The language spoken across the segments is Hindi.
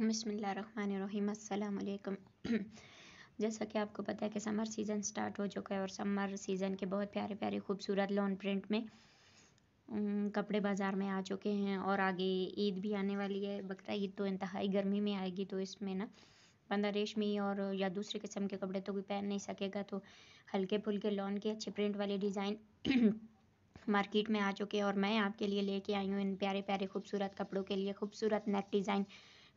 बसमिलीम जैसा कि आपको पता है कि समर सीज़न स्टार्ट हो चुका है और समर सीज़न के बहुत प्यारे प्यारे खूबसूरत लॉन प्रिंट में कपड़े बाज़ार में आ चुके हैं और आगे ईद भी आने वाली है बकरा ईद तो इंतहाई गर्मी में आएगी तो इसमें ना बंदा रेशमी और या दूसरे किस्म के कपड़े तो कोई पहन नहीं सकेगा तो हल्के फुल्के लॉन के अच्छे प्रिंट वाले डिज़ाइन मार्केट में आ चुके हैं और मैं आपके लिए लेके आई हूँ इन प्यारे प्यारे खूबसूरत कपड़ों के लिए खूबसूरत नेक डिज़ाइन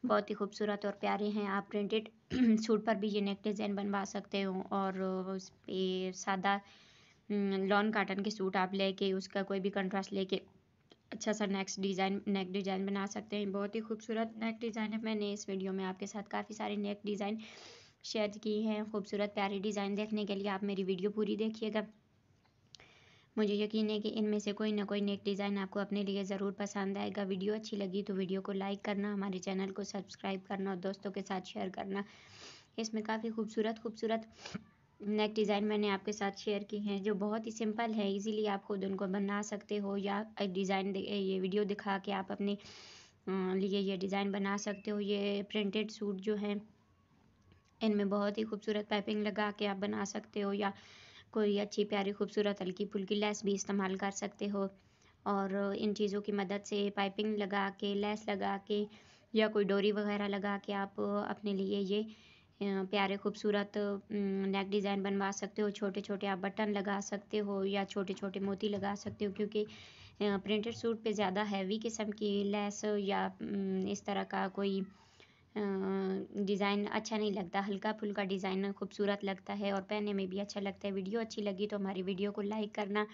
बहुत ही खूबसूरत और प्यारे हैं आप प्रिंटेड सूट पर भी ये नेक डिज़ाइन बनवा सकते हो और उस पर सादा लॉन हम्म, काटन के सूट आप लेके उसका कोई भी कंट्रास्ट लेके अच्छा सा नेक्स्ट डिज़ाइन नेक डिज़ाइन बना सकते हैं बहुत ही खूबसूरत नेक डिज़ाइन है मैंने इस वीडियो में आपके साथ काफ़ी सारे नेक डिज़ाइन शेयर की हैं खूबसूरत प्यारे डिज़ाइन देखने के लिए आप मेरी वीडियो पूरी देखिएगा मुझे यकीन है कि इनमें से कोई ना कोई नेक डिज़ाइन आपको अपने लिए ज़रूर पसंद आएगा वीडियो अच्छी लगी तो वीडियो को लाइक करना हमारे चैनल को सब्सक्राइब करना और दोस्तों के साथ शेयर करना इसमें काफ़ी खूबसूरत खूबसूरत नेक डिज़ाइन मैंने आपके साथ शेयर की हैं जो बहुत ही सिंपल है इजीली आप खुद उनको बना सकते हो या डिज़ाइन ये वीडियो दिखा के आप अपने लिए ये डिज़ाइन बना सकते हो ये प्रिंटेड सूट जो हैं इनमें बहुत ही खूबसूरत पाइपिंग लगा के आप बना सकते हो या कोई अच्छी प्यारी खूबसूरत हल्की फुल्की लैस भी इस्तेमाल कर सकते हो और इन चीज़ों की मदद से पाइपिंग लगा के लैस लगा के या कोई डोरी वगैरह लगा के आप अपने लिए ये प्यारे खूबसूरत नेक डिज़ाइन बनवा सकते हो छोटे छोटे आप बटन लगा सकते हो या छोटे छोटे मोती लगा सकते हो क्योंकि प्रिंटेड सूट पे ज़्यादा हैवी किस्म की लैस या इस तरह का कोई डिज़ाइन अच्छा नहीं लगता हल्का फुल्का डिज़ाइन खूबसूरत लगता है और पहनने में भी अच्छा लगता है वीडियो अच्छी लगी तो हमारी वीडियो को लाइक करना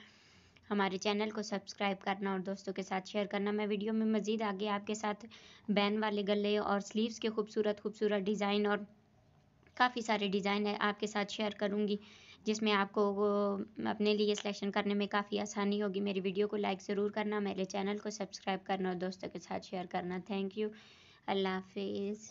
हमारे चैनल को सब्सक्राइब करना और दोस्तों के साथ शेयर करना मैं वीडियो में मज़ीद आगे आपके साथ बैन वाले गले और स्लीव्स के खूबसूरत खूबसूरत डिज़ाइन और काफ़ी सारे डिज़ाइन आपके साथ शेयर करूँगी जिसमें आपको अपने लिए सिलेक्शन करने में काफ़ी आसानी होगी मेरी वीडियो को लाइक ज़रूर करना मेरे चैनल को सब्सक्राइब करना और दोस्तों के साथ शेयर करना थैंक यू अल्लाह हाफिज़